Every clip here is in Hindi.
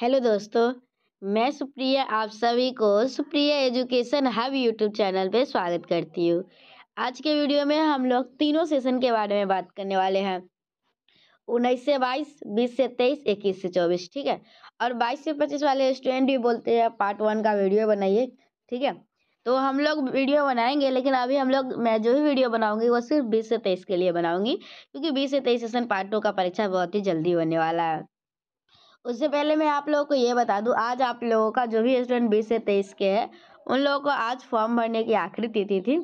हेलो दोस्तों मैं सुप्रिया आप सभी को Supriya education hub YouTube channel पर स्वागत करती हूँ आज के वीडियो में हम लोग तीनों सेशन के बारे में बात करने वाले हैं उन्नीस से बाईस बीस से तेईस इक्कीस से चौबीस ठीक है और बाईस से पच्चीस वाले स्टूडेंट भी बोलते हैं पार्ट वन का वीडियो बनाइए ठीक है तो हम लोग वीडियो बनाएंगे लेकिन अभी हम लोग मैं जो भी वीडियो बनाऊंगी वो सिर्फ बीस से तेईस के लिए बनाऊंगी क्योंकि बीस से तेईस सेशन पार्ट टू का परीक्षा बहुत ही जल्दी होने वाला है उससे पहले मैं आप लोगों को ये बता दूं आज आप लोगों का जो भी स्टूडेंट बीस से तेईस के हैं उन लोगों को आज फॉर्म भरने की आखिरी तिथि थी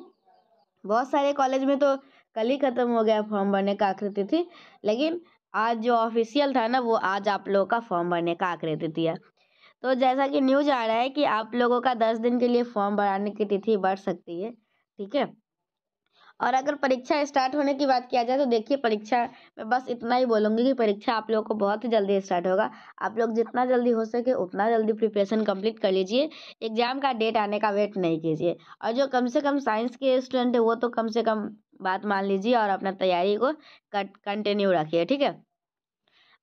बहुत सारे कॉलेज में तो कल ही ख़त्म हो गया फॉर्म भरने का आखिरी तिथि लेकिन आज जो ऑफिशियल था ना वो आज आप लोगों का फॉर्म भरने का आखिरी तिथि है तो जैसा कि न्यूज आ रहा है कि आप लोगों का दस दिन के लिए फॉर्म भराने की तिथि बढ़ सकती है ठीक है और अगर परीक्षा स्टार्ट होने की बात किया जाए तो देखिए परीक्षा मैं बस इतना ही बोलूँगी कि परीक्षा आप लोगों को बहुत जल्दी स्टार्ट होगा आप लोग जितना जल्दी हो सके उतना जल्दी प्रिपरेशन कंप्लीट कर लीजिए एग्ज़ाम का डेट आने का वेट नहीं कीजिए और जो कम से कम साइंस के स्टूडेंट है वो तो कम से कम बात मान लीजिए और अपना तैयारी को कंटिन्यू रखिए ठीक है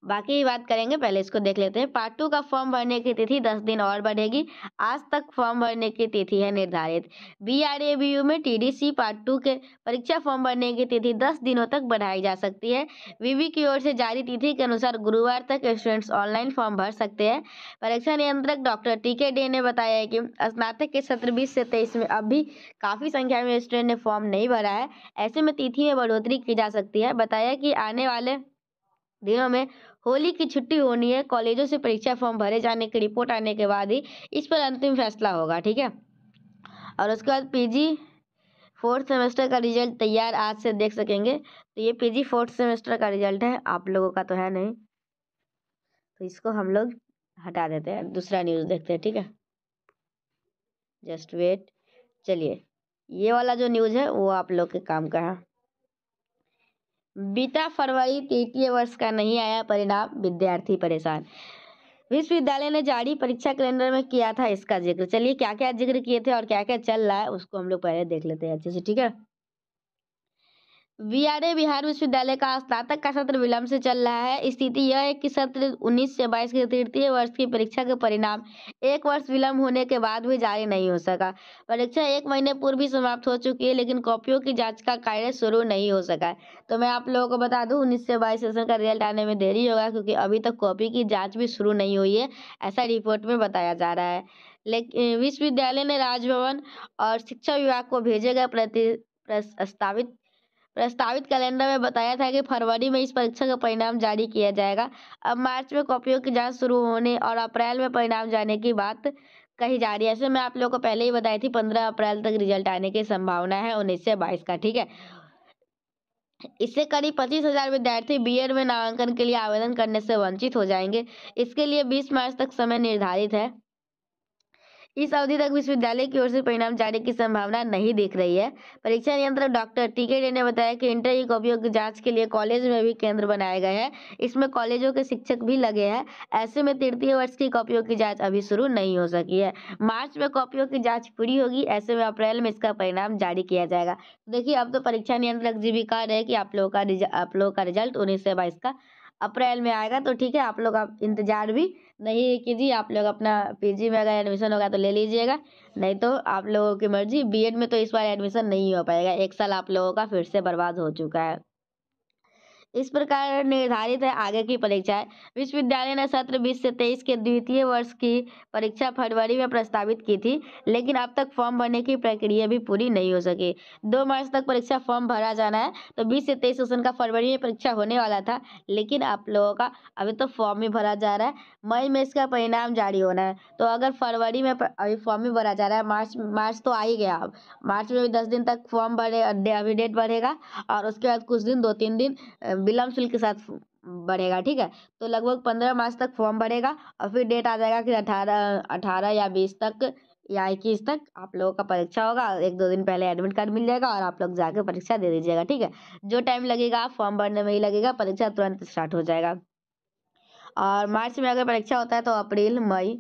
बाकी बात करेंगे पहले इसको देख लेते हैं पार्ट टू का फॉर्म भरने की तिथि दस दिन और बढ़ेगी आज तक फॉर्म भरने की तिथि है निर्धारित B R A B U में T D C part two के परीक्षा फॉर्म भरने की तिथि दस दिनों तक बढ़ाई जा सकती है वीवी की ओर से जारी तिथि के अनुसार गुरुवार तक स्टूडेंट्स ऑनलाइन फॉर्म भर सकते हैं परीक्षा नियंत्रक डॉक्टर टी के डे ने बताया है कि स्नातक के सत्र बीस से तेईस में अब भी काफ़ी संख्या में स्टूडेंट ने फॉर्म नहीं भरा है ऐसे में तिथि में बढ़ोतरी की जा सकती है बताया कि आने वाले दिनों हाँ, हमें होली की छुट्टी होनी है कॉलेजों से परीक्षा फॉर्म भरे जाने की रिपोर्ट आने के बाद ही इस पर अंतिम फैसला होगा ठीक है और उसके बाद पीजी फोर्थ सेमेस्टर का रिजल्ट तैयार आज से देख सकेंगे तो ये पीजी फोर्थ सेमेस्टर का रिजल्ट है आप लोगों का तो है नहीं तो इसको हम लोग हटा देते हैं दूसरा न्यूज़ देखते हैं ठीक है जस्ट वेट चलिए ये वाला जो न्यूज़ है वो आप लोग के काम का है बीता फरवरी तृतीय वर्ष का नहीं आया परिणाम विद्यार्थी परेशान विश्वविद्यालय ने जारी परीक्षा कैलेंडर में किया था इसका जिक्र चलिए क्या क्या जिक्र किए थे और क्या क्या चल रहा है उसको हम लोग पहले देख लेते हैं अच्छे से ठीक है बीआरए बिहार विश्वविद्यालय का स्नातक का सत्र विलंब से चल रहा है स्थिति यह है कि सत्र 19 से 22 के तृतीय वर्ष की परीक्षा के परिणाम एक वर्ष विलंब होने के बाद भी जारी नहीं हो सका परीक्षा एक महीने पूर्व भी समाप्त हो चुकी है लेकिन कॉपियों की जांच का कार्य शुरू नहीं हो सका तो मैं आप लोगों को बता दूँ उन्नीस से बाईस सेशन का रिजल्ट आने में देरी होगा क्योंकि अभी तक कॉपी की जाँच भी शुरू नहीं हुई है ऐसा रिपोर्ट में बताया जा रहा है लेकिन विश्वविद्यालय ने राजभवन और शिक्षा विभाग को भेजे गए प्रति प्रस्तावित प्रस्तावित कैलेंडर में बताया था कि फरवरी में इस परीक्षा का परिणाम जारी किया जाएगा अब मार्च में कॉपियों की जांच शुरू होने और अप्रैल में परिणाम जाने की बात कही जा रही है ऐसे मैं आप लोगों को पहले ही बताई थी पंद्रह अप्रैल तक रिजल्ट आने की संभावना है उन्नीस से बाईस का ठीक है इससे करीब पच्चीस हजार विद्यार्थी बी में नामांकन के लिए आवेदन करने से वंचित हो जाएंगे इसके लिए बीस मार्च तक समय निर्धारित है इस अवधि तक विश्वविद्यालय की ओर से परिणाम जारी की संभावना नहीं दिख रही है परीक्षा नियंत्रक डॉक्टर टीके डे ने बताया कि इंटर की कॉपियों की जांच के लिए कॉलेज में भी केंद्र बनाए गए हैं इसमें कॉलेजों के शिक्षक भी लगे हैं ऐसे में तृतीय वर्ष की कॉपियों की जाँच अभी शुरू नहीं हो सकी है मार्च में कॉपियों की जाँच पूरी होगी ऐसे में अप्रैल में इसका परिणाम जारी किया जाएगा तो देखिए अब तो परीक्षा नियंत्रक जी भी कह रहे हैं कि आप लोगों का आप लोगों का रिजल्ट उन्नीस से बाईस का अप्रैल में आएगा तो ठीक है आप लोग आप इंतजार भी नहीं कीजिए आप लोग अपना पीजी में अगर एडमिशन होगा तो ले लीजिएगा नहीं तो आप लोगों की मर्जी बीएड में तो इस बार एडमिशन नहीं हो पाएगा एक साल आप लोगों का फिर से बर्बाद हो चुका है इस प्रकार निर्धारित है आगे की परीक्षाएं विश्वविद्यालय ने सत्र बीस से तेईस के द्वितीय वर्ष की परीक्षा फरवरी में प्रस्तावित की थी लेकिन अब तक फॉर्म भरने की प्रक्रिया भी पूरी नहीं हो सकी दो मार्च तक परीक्षा फॉर्म भरा जाना है तो बीस से तेईस क्वेश्चन का फरवरी में परीक्षा होने वाला था लेकिन आप लोगों का अभी तो फॉर्म ही भरा जा रहा है मई में इसका परिणाम जारी होना है तो अगर फरवरी में अभी फॉर्म ही भरा जा रहा है मार्च मार्च तो आ ही गया अब मार्च में भी दस दिन तक फॉर्म भरे अभी डेट बढ़ेगा और उसके बाद कुछ दिन दो तीन दिन विलम्ब शुल्क के साथ बढ़ेगा ठीक है तो लगभग पंद्रह मार्च तक फॉर्म भरेगा और फिर डेट आ जाएगा कि अठारह अठारह या बीस तक या इक्कीस तक आप लोगों का परीक्षा होगा एक दो दिन पहले एडमिट कार्ड मिल जाएगा और आप लोग जाकर परीक्षा दे दीजिएगा ठीक है जो टाइम लगेगा फॉर्म भरने में ही लगेगा परीक्षा तुरंत स्टार्ट हो जाएगा और मार्च में अगर परीक्षा होता है तो अप्रैल मई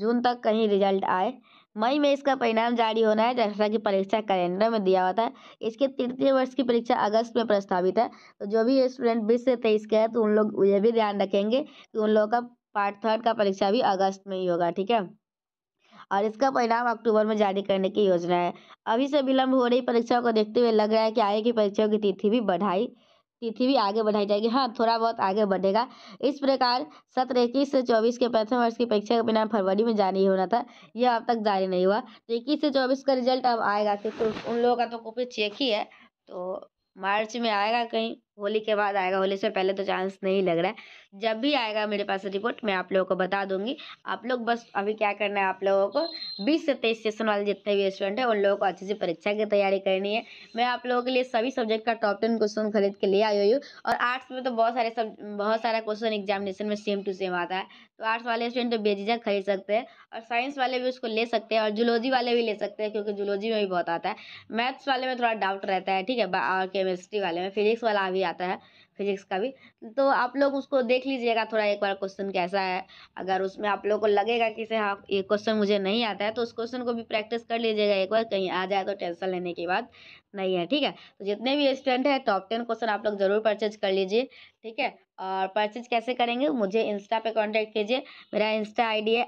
जून तक कहीं रिजल्ट आए मई में इसका परिणाम जारी होना है जैसा कि परीक्षा कैलेंडर में दिया हुआ था इसके तृतीय वर्ष की परीक्षा अगस्त में प्रस्तावित है तो जो भी स्टूडेंट बीस से तेईस के हैं तो उन लोग ये भी ध्यान रखेंगे कि उन लोगों का पार्ट थर्ड का परीक्षा भी अगस्त में ही होगा ठीक है और इसका परिणाम अक्टूबर में जारी करने की योजना है अभी से विलंब हो रही परीक्षाओं को देखते हुए लग रहा है कि आगे की परीक्षाओं की तिथि भी बढ़ाई तिथि भी आगे बढ़ाई जाएगी हाँ थोड़ा बहुत आगे बढ़ेगा इस प्रकार सत्र इक्कीस से चौबीस के प्रथम वर्ष की परीक्षा का परिणाम फरवरी में जारी होना था यह अब तक जारी नहीं हुआ तो इक्कीस से चौबीस का रिजल्ट अब आएगा क्योंकि उन लोगों का तो कॉपी चेक ही है तो मार्च में आएगा कहीं होली के बाद आएगा होली से पहले तो चांस नहीं लग रहा है जब भी आएगा मेरे पास रिपोर्ट मैं आप लोगों को बता दूंगी आप लोग बस अभी क्या करना है आप लोगों को बीस से तेईस सेशन वाले जितने भी स्टूडेंट हैं उन लोगों को अच्छे से परीक्षा की तैयारी करनी है मैं आप लोगों के लिए सभी सब्जेक्ट का टॉप टेन क्वेश्चन खरीद के ले आई हुई और आर्ट्स में तो बहुत सारे सब बहुत सारा क्वेश्चन एग्जामिनेशन में सेम टू सेम आता है तो आर्ट्स वाले स्टूडेंट तो बेझिझक खरीद सकते हैं और साइंस वाले भी उसको ले सकते हैं और जूलॉजी वाले भी ले सकते हैं क्योंकि जुलॉजी में भी बहुत आता है मैथ्स वाले में थोड़ा डाउट रहता है ठीक है और केमिस्ट्री वाले में फिजिक्स वाला भी आता है फिजिक्स का भी तो आप लोग उसको देख लीजिएगा थोड़ा एक बार क्वेश्चन कैसा है अगर उसमें आप लोग को लगेगा कि से हाँ ये क्वेश्चन मुझे नहीं आता है तो उस क्वेश्चन को भी प्रैक्टिस कर लीजिएगा एक बार कहीं आ जाए तो टेंशन लेने के बाद नहीं है ठीक है तो जितने भी स्टूडेंट हैं टॉप टेन क्वेश्चन आप लोग ज़रूर परचेज कर लीजिए ठीक है और परचेज कैसे करेंगे मुझे इंस्टा पे कॉन्टैक्ट कीजिए मेरा इंस्टा आई है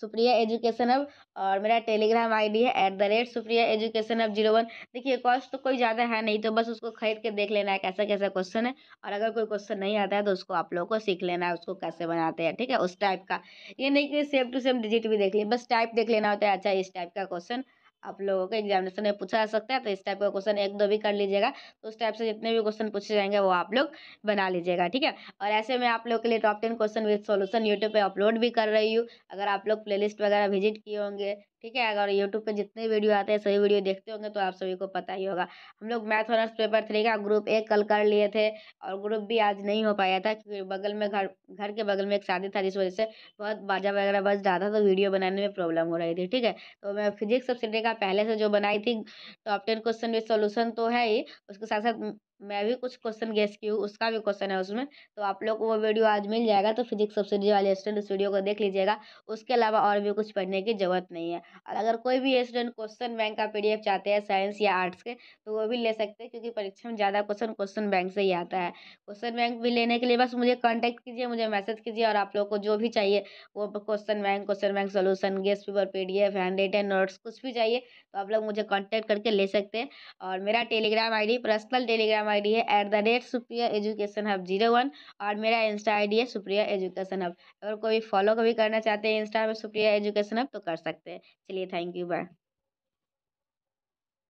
सुप्रिया एजुकेशन अब और मेरा टेलीग्राम आईडी है at the rate Supriya education hub zero one देखिए कॉस्ट तो कोई ज़्यादा है नहीं तो बस उसको खरीद के देख लेना है कैसा कैसा क्वेश्चन है और अगर कोई क्वेश्चन नहीं आता है तो उसको आप लोगों को सीख लेना है उसको कैसे बनाते हैं ठीक है उस टाइप का ये नहीं कि सेम टू सेम डिजिट भी देख लिए बस टाइप देख लेना होता है अच्छा इस टाइप का क्वेश्चन आप लोगों को एग्जामिनेशन में पूछा जा सकता है तो इस टाइप का क्वेश्चन एक दो भी कर लीजिएगा तो उस टाइप से जितने भी क्वेश्चन पूछे जाएंगे वो आप लोग बना लीजिएगा ठीक है और ऐसे में आप लोग के लिए top ten question with solution YouTube पर अपलोड भी कर रही हूँ अगर आप लोग प्लेलिस्ट वगैरह विजिट किए होंगे ठीक है अगर यूट्यूब पे जितने वीडियो आते हैं सभी वीडियो देखते होंगे तो आप सभी को पता ही होगा हम लोग मैथ ऑनर्स पेपर थ्री का ग्रुप एक कल कर लिए थे और ग्रुप भी आज नहीं हो पाया था क्योंकि बगल में घर घर के बगल में एक शादी था जिस वजह से बहुत बाजा वगैरह बज रहा था तो वीडियो बनाने में प्रॉब्लम हो रही थी ठीक है तो मैं फिजिक्स सब्सिडी का पहले से जो बनाई थी top ten question with solution तो है ही उसके साथ साथ मैं भी कुछ क्वेश्चन गैस की हूँ उसका भी क्वेश्चन है उसमें तो आप लोग को वो वीडियो आज मिल जाएगा तो फिजिक्स सब्सिडी वाले स्टूडेंट उस वीडियो को देख लीजिएगा उसके अलावा और भी कुछ पढ़ने की ज़रूरत नहीं है और अगर कोई भी स्टूडेंट क्वेश्चन बैंक का पी चाहते हैं साइंस या आर्ट्स के तो वो भी ले सकते हैं क्योंकि परीक्षा में ज़्यादा क्वेश्चन क्वेश्चन बैंक से ही आता है क्वेश्चन बैंक भी लेने के लिए बस मुझे कॉन्टैक्ट कीजिए मुझे मैसेज कीजिए और आप लोग को जो भी चाहिए वो question bank question bank solution guess paper P D F handwritten notes कुछ भी चाहिए तो आप लोग मुझे कॉन्टैक्ट करके ले सकते हैं और मेरा Telegram I D personal Telegram ID है at the rate Supriya education hub zero one और मेरा इंस्टा आईडी है सुप्रिया एजुकेशन हब अगर कोई फॉलो कभी करना चाहते हैं इंस्टा में सुप्रिया एजुकेशन हब तो कर सकते हैं चलिए थैंक यू बाय